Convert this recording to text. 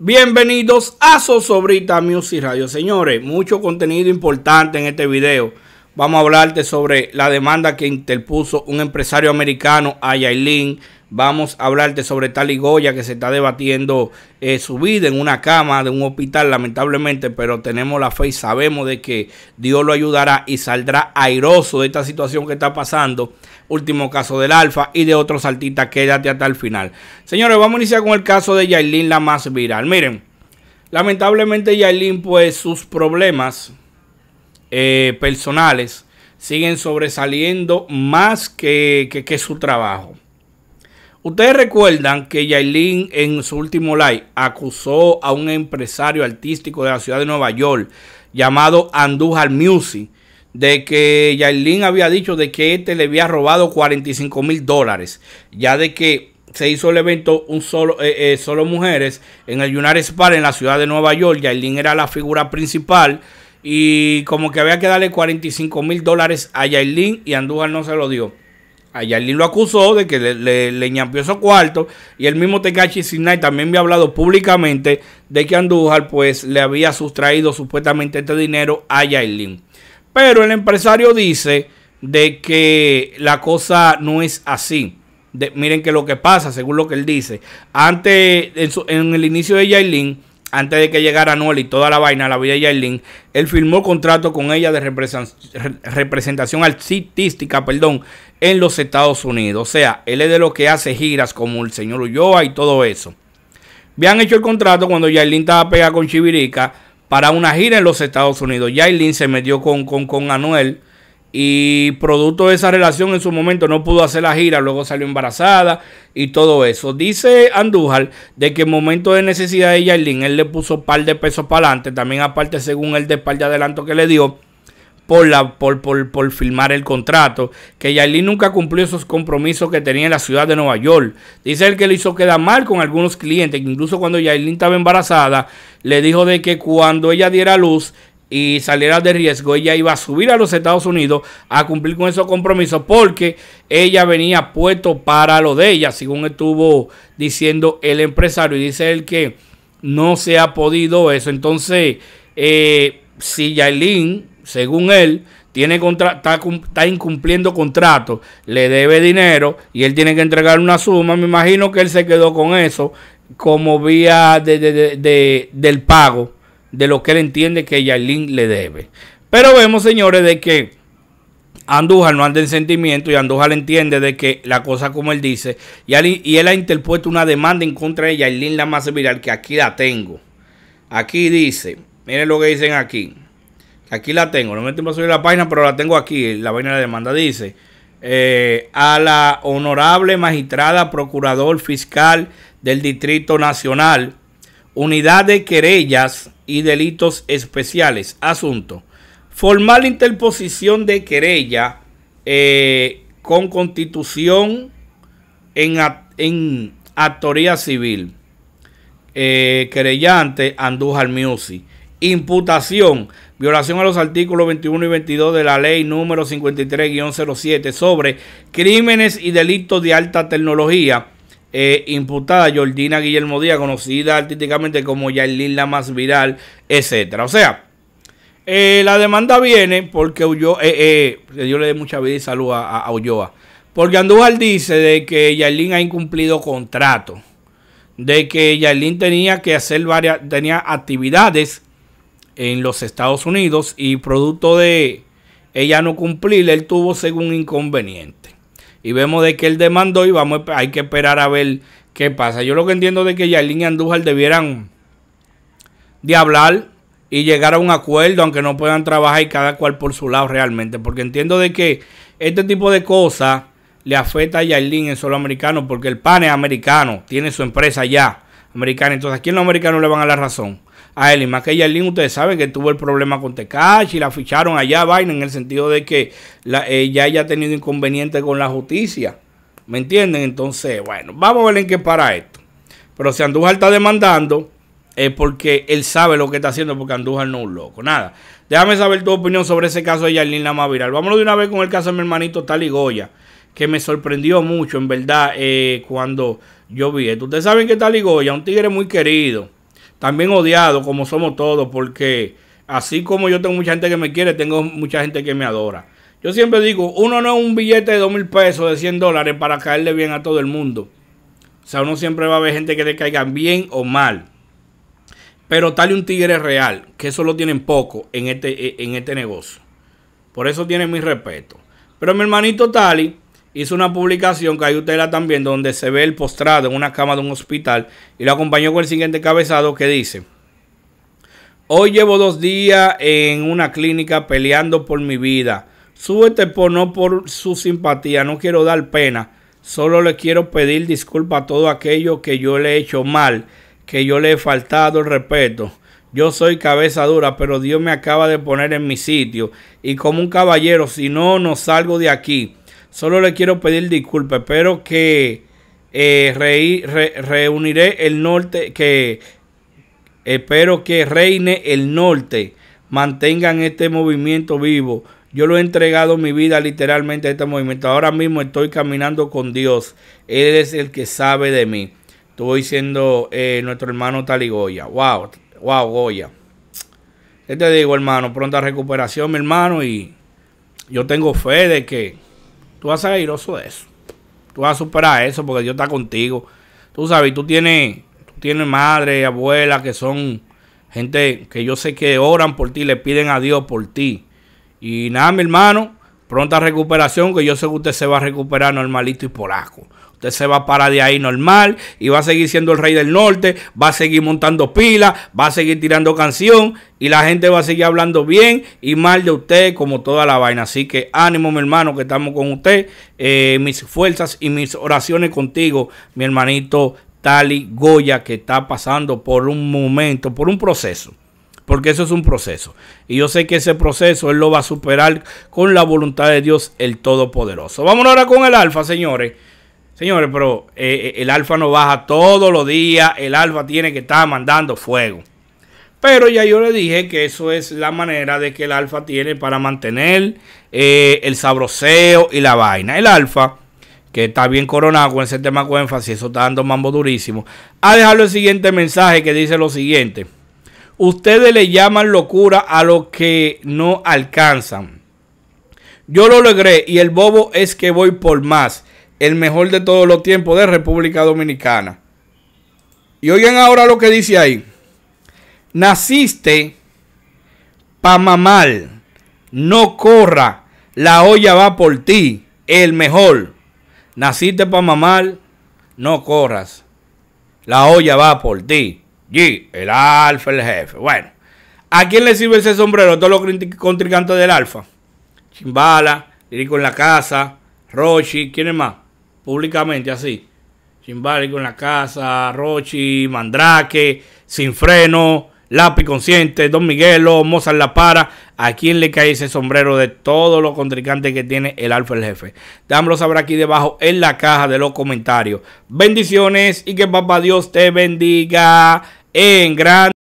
Bienvenidos a Sosobrita Music Radio. Señores, mucho contenido importante en este video. Vamos a hablarte sobre la demanda que interpuso un empresario americano a Yailin Vamos a hablarte sobre tal Goya que se está debatiendo eh, su vida en una cama de un hospital, lamentablemente, pero tenemos la fe y sabemos de que Dios lo ayudará y saldrá airoso de esta situación que está pasando. Último caso del Alfa y de otros artistas, quédate hasta el final. Señores, vamos a iniciar con el caso de Yailin, la más viral. Miren, lamentablemente Yailin, pues sus problemas eh, personales siguen sobresaliendo más que, que su trabajo. Ustedes recuerdan que Yailin en su último live acusó a un empresario artístico de la ciudad de Nueva York llamado Andújar Music de que Yailin había dicho de que este le había robado 45 mil dólares, ya de que se hizo el evento un solo, eh, eh, solo mujeres en el United Spa en la ciudad de Nueva York. Yailin era la figura principal y como que había que darle 45 mil dólares a Yailin y Andújar no se lo dio. A lo acusó de que le, le, ñampió esos cuartos. Y el mismo Tecachi Sinai también había hablado públicamente de que Andújar pues le había sustraído supuestamente este dinero a Yailin. Pero el empresario dice de que la cosa no es así. miren que lo que pasa, según lo que él dice, antes en, en el inicio de Yailin, antes de que llegara Anuel y toda la vaina, la vida de Yailin, él firmó contrato con ella de representación artística, perdón, en los Estados Unidos. O sea, él es de los que hace giras como el señor Ulloa y todo eso. Habían hecho el contrato cuando Yailin estaba pegada con Chivirica para una gira en los Estados Unidos. Yailin se metió con, con, con Anuel y producto de esa relación en su momento no pudo hacer la gira, luego salió embarazada y todo eso. Dice Andújar de que en momento de necesidad de Yaelin él le puso par de pesos para adelante, también aparte según el de par de adelanto que le dio. Por, la, por, por, firmar el contrato, que Yaelin nunca cumplió esos compromisos que tenía en la ciudad de Nueva York. Dice él que le hizo quedar mal con algunos clientes, incluso cuando Yaelin estaba embarazada, le dijo de que cuando ella diera luz, y saliera de riesgo, ella iba a subir a los Estados Unidos a cumplir con esos compromisos porque ella venía puesto para lo de ella, según estuvo diciendo el empresario. Y dice él que no se ha podido eso. Entonces, eh, si Yailin, según él, tiene está, incumpliendo contrato, le debe dinero y él tiene que entregar una suma, me imagino que él se quedó con eso como vía de, del pago de lo que él entiende que Yailin le debe. Pero vemos, señores, de que Andújar no anda en sentimiento y Andújar entiende de que la cosa como él dice y él, y él ha interpuesto una demanda en contra de Yailin la más viral que aquí la tengo. Aquí dice, miren lo que dicen aquí. Aquí la tengo, no me tengo que subir la página, pero la tengo aquí. La vaina de la demanda dice eh, a la honorable magistrada, procurador fiscal del Distrito Nacional Unidad de Querellas y Delitos Especiales. Asunto. Formal interposición de querella eh, con constitución en, en actoría civil. Eh, querellante Andújar Miusi. Imputación. Violación a los artículos 21 y 22 de la ley número 53-07 sobre crímenes y delitos de alta tecnología eh, imputada Jordina Guillermo Díaz, conocida artísticamente como Yailin la más viral, etcétera. O sea, eh, la demanda viene porque Yo eh, eh Dios le dé mucha vida y salud a, a Ulloa, porque Andújar dice de que Yailin ha incumplido contrato, de que Yailin tenía que hacer varias, tenía actividades en los Estados Unidos y producto de ella no cumplir, él tuvo según inconveniente y vemos de que él demandó y vamos, hay que esperar a ver qué pasa. Yo lo que entiendo de que Yailin y Andújar debieran de hablar y llegar a un acuerdo, aunque no puedan trabajar y cada cual por su lado realmente, porque entiendo de que este tipo de cosas le afecta a Yailin en solo americano, porque el pan es americano, tiene su empresa ya americana, entonces aquí quién los americanos le van a la razón a y Más que Yarlín, ustedes saben que tuvo el problema con Tecachi, la ficharon allá, vaina, en el sentido de que ella eh, haya tenido inconveniente con la justicia. ¿Me entienden? Entonces, bueno, vamos a ver en qué para esto. Pero si Andújar está demandando, es porque él sabe lo que está haciendo, porque Andújar no es un loco. Nada. Déjame saber tu opinión sobre ese caso de la Lama Viral. Vámonos de una vez con el caso de mi hermanito Tali Goya, que me sorprendió mucho, en verdad, eh, cuando yo vi esto. Ustedes saben que Tali Goya, un tigre muy querido también odiado, como somos todos, porque así como yo tengo mucha gente que me quiere, tengo mucha gente que me adora. Yo siempre digo, uno no es un billete de dos mil pesos, de 100 dólares para caerle bien a todo el mundo. O sea, uno siempre va a ver gente que le caigan bien o mal. Pero tal y un tigre real, que eso lo tienen poco en este, en este negocio. Por eso tiene mi respeto. Pero mi hermanito Tali, hizo una publicación que hay ustedes la donde se ve el postrado en una cama de un hospital y lo acompañó con el siguiente cabezado que dice, hoy llevo dos días en una clínica peleando por mi vida. Súbete por no por su simpatía, no quiero dar pena, solo le quiero pedir disculpas a todo aquello que yo le he hecho mal, que yo le he faltado el respeto. Yo soy cabeza dura, pero Dios me acaba de poner en mi sitio. Y como un caballero, si no, no salgo de aquí. Solo le quiero pedir disculpas. Espero que eh, reuniré el norte. Que espero que reine el norte. Mantengan este movimiento vivo. Yo lo he entregado mi vida literalmente a este movimiento. Ahora mismo estoy caminando con Dios. Él es el que sabe de mí. Estoy siendo eh, nuestro hermano Taligoya. Wow, wow, Goya. ¿Qué te digo, hermano? Pronta recuperación, mi hermano. Y yo tengo fe de que Tú vas a ser airoso de eso. Tú vas a superar eso porque Dios está contigo. Tú sabes, tú tienes, tú tienes madre, abuela que son gente que yo sé que oran por ti, le piden a Dios por ti. Y nada, mi hermano, Pronta recuperación, que yo sé que usted se va a recuperar normalito y polaco. Usted se va a parar de ahí normal y va a seguir siendo el rey del norte, va a seguir montando pilas, va a seguir tirando canción y la gente va a seguir hablando bien y mal de usted como toda la vaina. Así que ánimo mi hermano que estamos con usted. Eh, mis fuerzas y mis oraciones contigo, mi hermanito Tali Goya que está pasando por un momento, por un proceso porque eso es un proceso. Y yo sé que ese proceso Él lo va a superar con la voluntad de Dios el Todopoderoso. Vamos ahora con el alfa, señores. Señores, pero eh, eh, el alfa no baja todos los días, el alfa tiene que estar mandando fuego. Pero ya yo le dije que eso es la manera de que el alfa tiene para mantener eh, el sabroseo y la vaina. El alfa, que está bien coronado con ese tema con énfasis, eso está dando mambo durísimo. Ha dejado el siguiente mensaje que dice lo siguiente. Ustedes le llaman locura a lo que no alcanzan. Yo lo logré y el bobo es que voy por más. El mejor de todos los tiempos de República Dominicana. Y oigan ahora lo que dice ahí. Naciste pa' mamar. No corra. La olla va por ti. El mejor. Naciste pa' mamar. No corras. La olla va por ti. G, el alfa, el jefe. Bueno, ¿a quién le sirve ese sombrero? Todos los contrincantes del alfa. Chimbala, Rico en la casa, Rochi, ¿Quién es más? Públicamente así. Chimbala, Lirico en la casa, Rochi, Mandrake, Sin Freno, Lápiz Consciente, Don Miguelo, Mozart La Para. ¿A quién le cae ese sombrero de todos los contrincantes que tiene el Alfa el Jefe? Dámelo saber aquí debajo en la caja de los comentarios. Bendiciones y que Papá Dios te bendiga en gran